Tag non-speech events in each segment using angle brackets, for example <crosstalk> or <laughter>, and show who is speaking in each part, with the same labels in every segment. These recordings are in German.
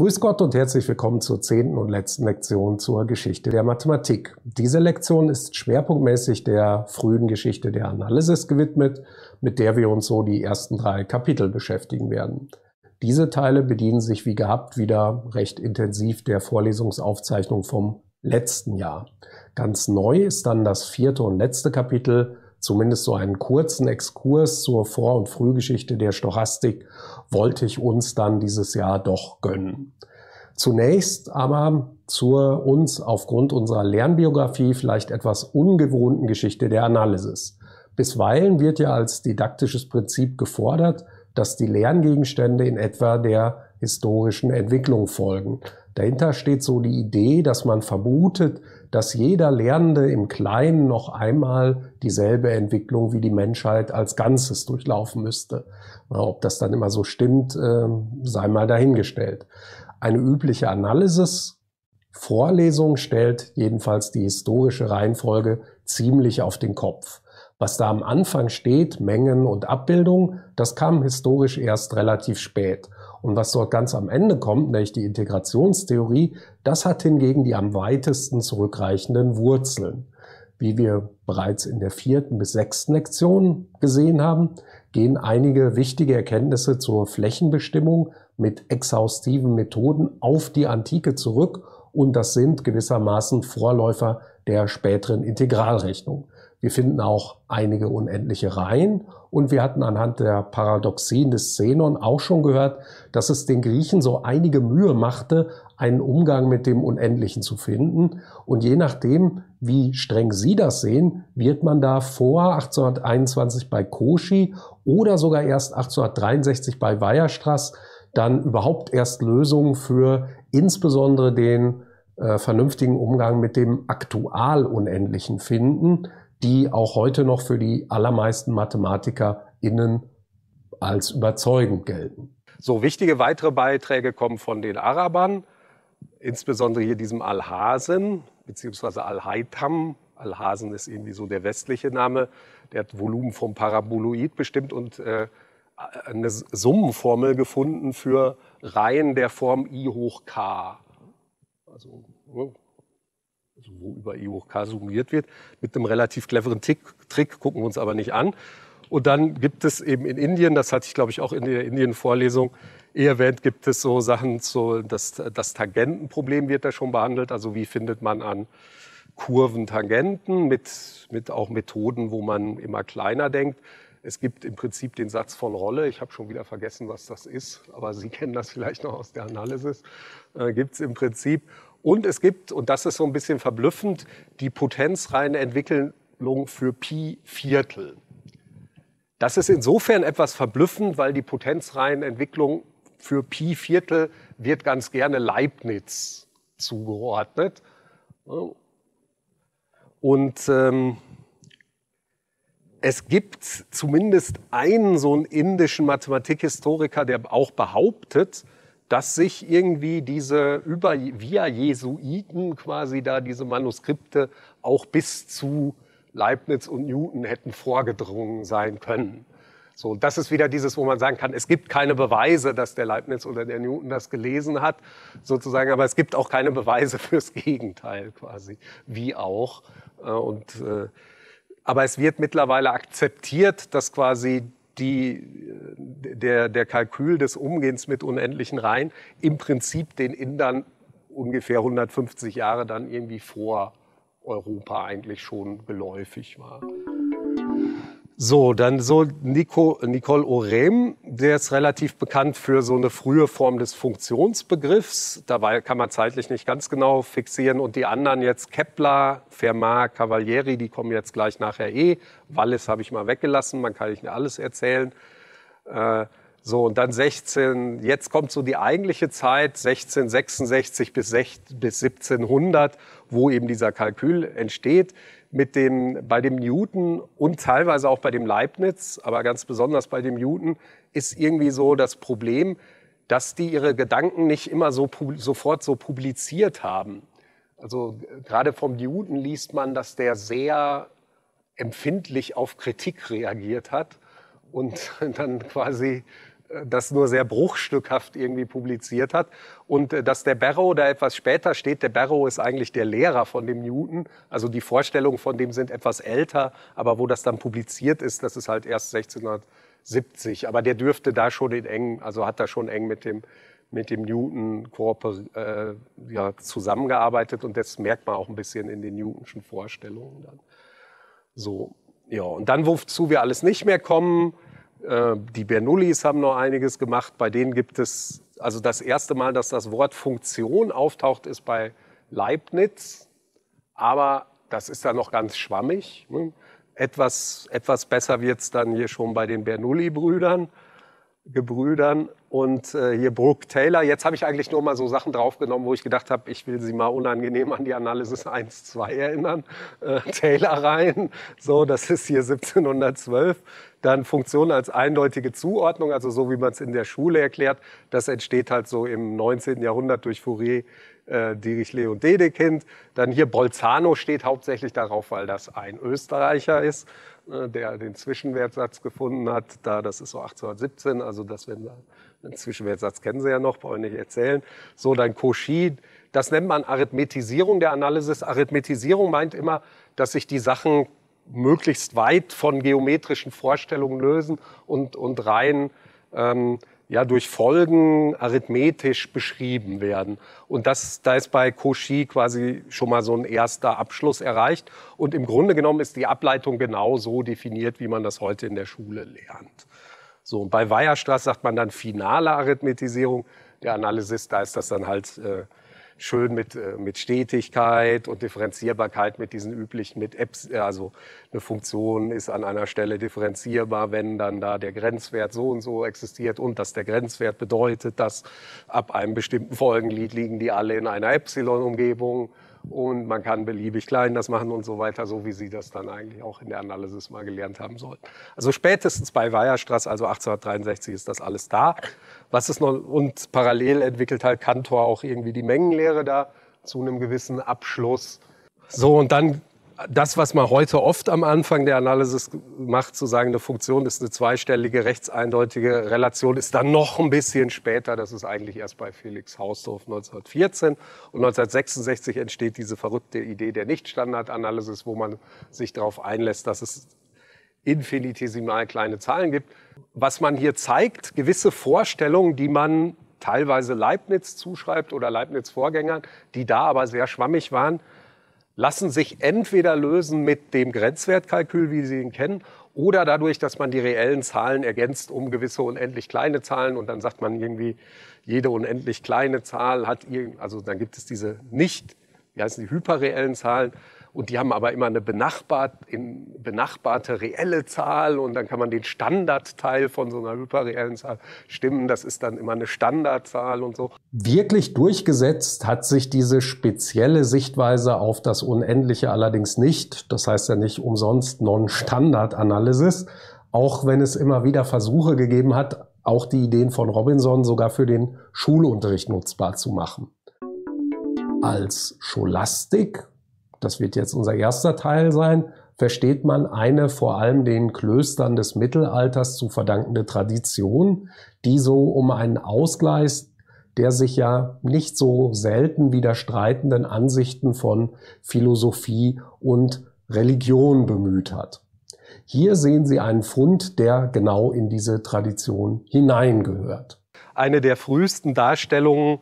Speaker 1: Grüß Gott und herzlich willkommen zur zehnten und letzten Lektion zur Geschichte der Mathematik. Diese Lektion ist schwerpunktmäßig der frühen Geschichte der Analysis gewidmet, mit der wir uns so die ersten drei Kapitel beschäftigen werden. Diese Teile bedienen sich wie gehabt wieder recht intensiv der Vorlesungsaufzeichnung vom letzten Jahr. Ganz neu ist dann das vierte und letzte Kapitel zumindest so einen kurzen Exkurs zur Vor- und Frühgeschichte der Stochastik wollte ich uns dann dieses Jahr doch gönnen. Zunächst aber zur uns aufgrund unserer Lernbiografie vielleicht etwas ungewohnten Geschichte der Analysis. Bisweilen wird ja als didaktisches Prinzip gefordert, dass die Lerngegenstände in etwa der historischen Entwicklung folgen. Dahinter steht so die Idee, dass man vermutet, dass jeder Lernende im Kleinen noch einmal dieselbe Entwicklung wie die Menschheit als Ganzes durchlaufen müsste. Ob das dann immer so stimmt, ähm, sei mal dahingestellt. Eine übliche Analysis Vorlesung stellt jedenfalls die historische Reihenfolge ziemlich auf den Kopf. Was da am Anfang steht, Mengen und Abbildungen, das kam historisch erst relativ spät. Und was dort ganz am Ende kommt, nämlich die Integrationstheorie, das hat hingegen die am weitesten zurückreichenden Wurzeln. Wie wir bereits in der vierten bis sechsten Lektion gesehen haben, gehen einige wichtige Erkenntnisse zur Flächenbestimmung mit exhaustiven Methoden auf die Antike zurück und das sind gewissermaßen Vorläufer der späteren Integralrechnung. Wir finden auch einige unendliche Reihen und wir hatten anhand der Paradoxien des Zenon auch schon gehört, dass es den Griechen so einige Mühe machte, einen Umgang mit dem Unendlichen zu finden. Und je nachdem, wie streng Sie das sehen, wird man da vor 1821 bei Cauchy oder sogar erst 1863 bei Weierstrass dann überhaupt erst Lösungen für insbesondere den äh, vernünftigen Umgang mit dem aktual Unendlichen finden die auch heute noch für die allermeisten MathematikerInnen als überzeugend gelten. So wichtige weitere Beiträge kommen von den Arabern, insbesondere hier diesem Al-Hasen bzw. al haitam Al-Hasen ist irgendwie so der westliche Name. Der hat Volumen vom Paraboloid bestimmt und äh, eine Summenformel gefunden für Reihen der Form i hoch k. Also oh also wo über E hoch K summiert wird, mit einem relativ cleveren Tick, Trick, gucken wir uns aber nicht an. Und dann gibt es eben in Indien, das hatte ich glaube ich auch in der Indien-Vorlesung eh erwähnt, gibt es so Sachen, so das, das Tangentenproblem wird da schon behandelt, also wie findet man an Kurven Tangenten mit, mit auch Methoden, wo man immer kleiner denkt. Es gibt im Prinzip den Satz von Rolle. Ich habe schon wieder vergessen, was das ist, aber Sie <laughs> kennen das vielleicht noch aus der Analysis. Äh, gibt es im Prinzip. Und es gibt, und das ist so ein bisschen verblüffend, die potenzreine Entwicklung für Pi Viertel. Das ist insofern etwas verblüffend, weil die potenzreine Entwicklung für Pi Viertel wird ganz gerne Leibniz zugeordnet. Und ähm, es gibt zumindest einen so einen indischen Mathematikhistoriker, der auch behauptet, dass sich irgendwie diese über via Jesuiten quasi da diese Manuskripte auch bis zu Leibniz und Newton hätten vorgedrungen sein können. So, das ist wieder dieses, wo man sagen kann, es gibt keine Beweise, dass der Leibniz oder der Newton das gelesen hat, sozusagen, aber es gibt auch keine Beweise fürs Gegenteil quasi, wie auch. Äh, und, äh, aber es wird mittlerweile akzeptiert, dass quasi die, äh, der, der Kalkül des Umgehens mit unendlichen Reihen im Prinzip den Indern ungefähr 150 Jahre dann irgendwie vor Europa eigentlich schon geläufig war. So, dann so Nico, Nicole Orem, der ist relativ bekannt für so eine frühe Form des Funktionsbegriffs. Dabei kann man zeitlich nicht ganz genau fixieren. Und die anderen jetzt Kepler, Fermat, Cavalieri, die kommen jetzt gleich nachher eh. Wallis habe ich mal weggelassen, man kann nicht alles erzählen. Äh, so, und dann 16, jetzt kommt so die eigentliche Zeit, 1666 bis, 16, bis 1700, wo eben dieser Kalkül entsteht mit dem, bei dem Newton und teilweise auch bei dem Leibniz, aber ganz besonders bei dem Newton, ist irgendwie so das Problem, dass die ihre Gedanken nicht immer so sofort so publiziert haben. Also gerade vom Newton liest man, dass der sehr empfindlich auf Kritik reagiert hat und <laughs> dann quasi das nur sehr bruchstückhaft irgendwie publiziert hat. Und äh, dass der Barrow da etwas später steht, der Barrow ist eigentlich der Lehrer von dem Newton. Also die Vorstellungen von dem sind etwas älter, aber wo das dann publiziert ist, das ist halt erst 1670. Aber der dürfte da schon in eng, also hat da schon eng mit dem mit dem Newton äh, ja, zusammengearbeitet und das merkt man auch ein bisschen in den Newtonschen Vorstellungen dann. So, ja, und dann, wozu wir alles nicht mehr kommen, äh, die Bernoullis haben noch einiges gemacht. Bei denen gibt es, also das erste Mal, dass das Wort Funktion auftaucht, ist bei Leibniz. Aber das ist dann noch ganz schwammig. Ne? Etwas, etwas besser wird es dann hier schon bei den Bernoulli-Brüdern. Gebrüdern und äh, hier Brooke Taylor. Jetzt habe ich eigentlich nur mal so Sachen draufgenommen, wo ich gedacht habe, ich will sie mal unangenehm an die Analysis 1, 2 erinnern. Äh, Taylor rein, so, das ist hier 1712. Dann Funktion als eindeutige Zuordnung, also so wie man es in der Schule erklärt. Das entsteht halt so im 19. Jahrhundert durch Fourier, äh, Dirichlet und Dedekind. Dann hier Bolzano steht hauptsächlich darauf, weil das ein Österreicher ist. Ne, der den Zwischenwertsatz gefunden hat. Da, das ist so 1817, also das, wenn wir den Zwischenwertsatz kennen Sie ja noch, brauche ich nicht erzählen. So, dann Cauchy, das nennt man Arithmetisierung der Analysis. Arithmetisierung meint immer, dass sich die Sachen möglichst weit von geometrischen Vorstellungen lösen und, und rein ähm, ja, durch Folgen arithmetisch beschrieben werden. Und das, da ist bei Cauchy quasi schon mal so ein erster Abschluss erreicht. Und im Grunde genommen ist die Ableitung genau so definiert, wie man das heute in der Schule lernt. So, und bei Weierstrass sagt man dann finale Arithmetisierung. Der Analysist, da ist das dann halt äh, schön mit, äh, mit Stetigkeit und Differenzierbarkeit mit diesen üblichen, mit Apps, äh, also eine Funktion ist an einer Stelle differenzierbar, wenn dann da der Grenzwert so und so existiert und dass der Grenzwert bedeutet, dass ab einem bestimmten Folgenlied liegen die alle in einer Epsilon-Umgebung und man kann beliebig klein das machen und so weiter, so wie Sie das dann eigentlich auch in der Analysis mal gelernt haben sollten. Also spätestens bei Weierstrass, also 1863, ist das alles da. Was ist noch, und parallel entwickelt halt Cantor auch irgendwie die Mengenlehre da zu einem gewissen Abschluss. So, und dann das, was man heute oft am Anfang der Analysis macht, zu sagen, eine Funktion ist eine zweistellige rechtseindeutige Relation, ist dann noch ein bisschen später. Das ist eigentlich erst bei Felix Hausdorff 1914. Und 1966 entsteht diese verrückte Idee der Nichtstandardanalysis, wo man sich darauf einlässt, dass es infinitesimal kleine Zahlen gibt. Was man hier zeigt, gewisse Vorstellungen, die man teilweise Leibniz zuschreibt oder Leibniz-Vorgängern, die da aber sehr schwammig waren, lassen sich entweder lösen mit dem Grenzwertkalkül, wie Sie ihn kennen, oder dadurch, dass man die reellen Zahlen ergänzt um gewisse unendlich kleine Zahlen und dann sagt man irgendwie, jede unendlich kleine Zahl hat, also dann gibt es diese nicht, wie heißen die, hyperreellen Zahlen, und die haben aber immer eine benachbart, in, benachbarte reelle Zahl und dann kann man den Standardteil von so einer hyperreellen Zahl stimmen. Das ist dann immer eine Standardzahl und so. Wirklich durchgesetzt hat sich diese spezielle Sichtweise auf das Unendliche allerdings nicht. Das heißt ja nicht umsonst Non-Standard-Analysis, auch wenn es immer wieder Versuche gegeben hat, auch die Ideen von Robinson sogar für den Schulunterricht nutzbar zu machen. Als Scholastik das wird jetzt unser erster Teil sein, versteht man eine vor allem den Klöstern des Mittelalters zu verdankende Tradition, die so um einen Ausgleich der sich ja nicht so selten widerstreitenden Ansichten von Philosophie und Religion bemüht hat. Hier sehen Sie einen Fund, der genau in diese Tradition hineingehört. Eine der frühesten Darstellungen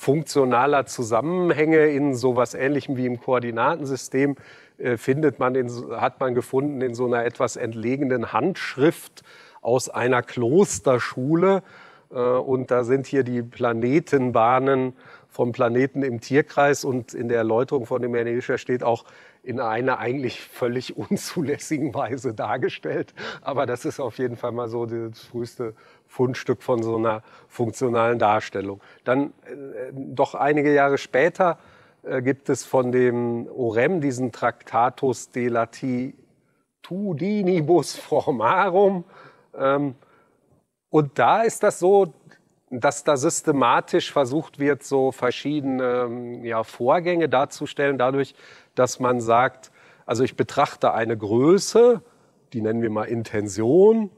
Speaker 1: funktionaler Zusammenhänge in so sowas Ähnlichem wie im Koordinatensystem äh, findet man in, hat man gefunden in so einer etwas entlegenen Handschrift aus einer Klosterschule. Äh, und da sind hier die Planetenbahnen vom Planeten im Tierkreis und in der Erläuterung von dem Herrn Hilscher steht auch in einer eigentlich völlig <laughs> unzulässigen Weise dargestellt. Aber das ist auf jeden Fall mal so das früheste Fundstück von so einer funktionalen Darstellung. Dann äh, doch einige Jahre später äh, gibt es von dem Orem diesen Tractatus de Latitudinibus Formarum. Ähm, und da ist das so, dass da systematisch versucht wird, so verschiedene ähm, ja, Vorgänge darzustellen, dadurch, dass man sagt, also ich betrachte eine Größe, die nennen wir mal Intention,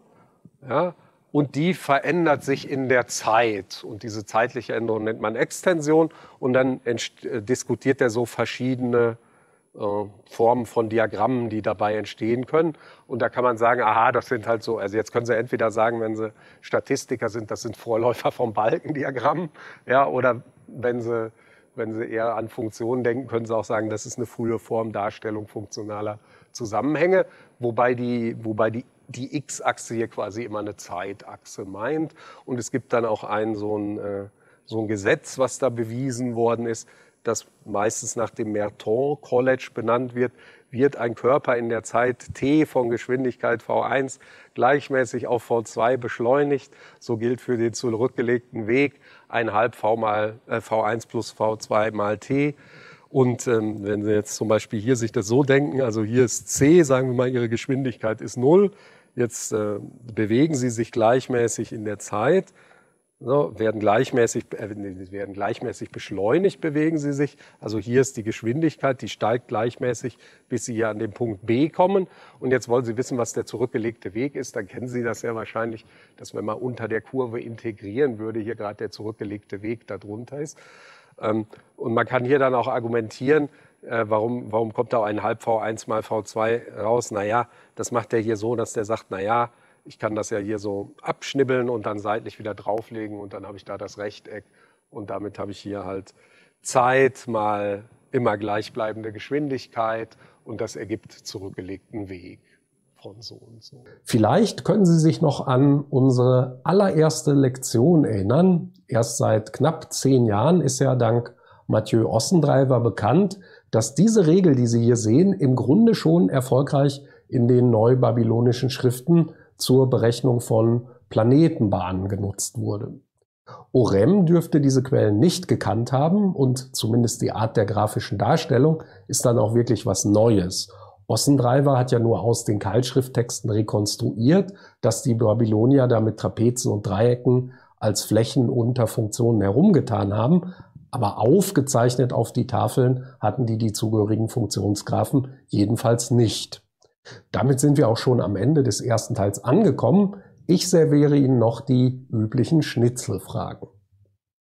Speaker 1: ja, und die verändert sich in der Zeit. Und diese zeitliche Änderung nennt man Extension. Und dann äh, diskutiert er so verschiedene äh, Formen von Diagrammen, die dabei entstehen können. Und da kann man sagen, aha, das sind halt so, also jetzt können Sie entweder sagen, wenn Sie Statistiker sind, das sind Vorläufer vom Balkendiagramm, ja, oder wenn Sie, wenn Sie eher an Funktionen denken, können Sie auch sagen, das ist eine frühe Form Darstellung funktionaler Zusammenhänge, wobei die, wobei die die X-Achse hier quasi immer eine Zeitachse meint. Und es gibt dann auch einen, so ein, äh, so ein Gesetz, was da bewiesen worden ist, das meistens nach dem Merton College benannt wird, wird ein Körper in der Zeit t von Geschwindigkeit v1 gleichmäßig auf v2 beschleunigt. So gilt für den zurückgelegten Weg 1,5 v mal äh, v1 plus v2 mal t. Und ähm, wenn Sie jetzt zum Beispiel hier sich das so denken, also hier ist c, sagen wir mal, Ihre Geschwindigkeit ist null. Jetzt äh, bewegen Sie sich gleichmäßig in der Zeit so, ne, werden, gleichmäßig, äh, werden gleichmäßig beschleunigt, bewegen sie sich. Also hier ist die Geschwindigkeit, die steigt gleichmäßig, bis sie hier an den Punkt B kommen. Und jetzt wollen Sie wissen, was der zurückgelegte Weg ist. Dann kennen Sie das ja wahrscheinlich, dass wenn man unter der Kurve integrieren würde, hier gerade der zurückgelegte Weg darunter ist. Ähm, und man kann hier dann auch argumentieren, äh, warum, warum kommt da ein halb V1 mal V2 raus? Naja, das macht er hier so, dass der sagt, naja, ich kann das ja hier so abschnibbeln und dann seitlich wieder drauflegen und dann habe ich da das Rechteck und damit habe ich hier halt Zeit mal immer gleichbleibende Geschwindigkeit und das ergibt zurückgelegten Weg. Von So und so. Vielleicht können Sie sich noch an unsere allererste Lektion erinnern. Erst seit knapp zehn Jahren ist ja dank Mathieu Ossendreiber bekannt, dass diese Regel, die Sie hier sehen, im Grunde schon erfolgreich in den neubabylonischen Schriften zur Berechnung von Planetenbahnen genutzt wurde. Orem dürfte diese Quellen nicht gekannt haben und zumindest die Art der grafischen Darstellung ist dann auch wirklich was Neues. Ossendreiber hat ja nur aus den Keilschrifttexten rekonstruiert, dass die Babylonier da mit Trapezen und Dreiecken als Flächen unter Funktionen herumgetan haben, aber aufgezeichnet auf die Tafeln hatten die die zugehörigen Funktionsgraphen jedenfalls nicht. Damit sind wir auch schon am Ende des ersten Teils angekommen. Ich serviere Ihnen noch die üblichen Schnitzelfragen.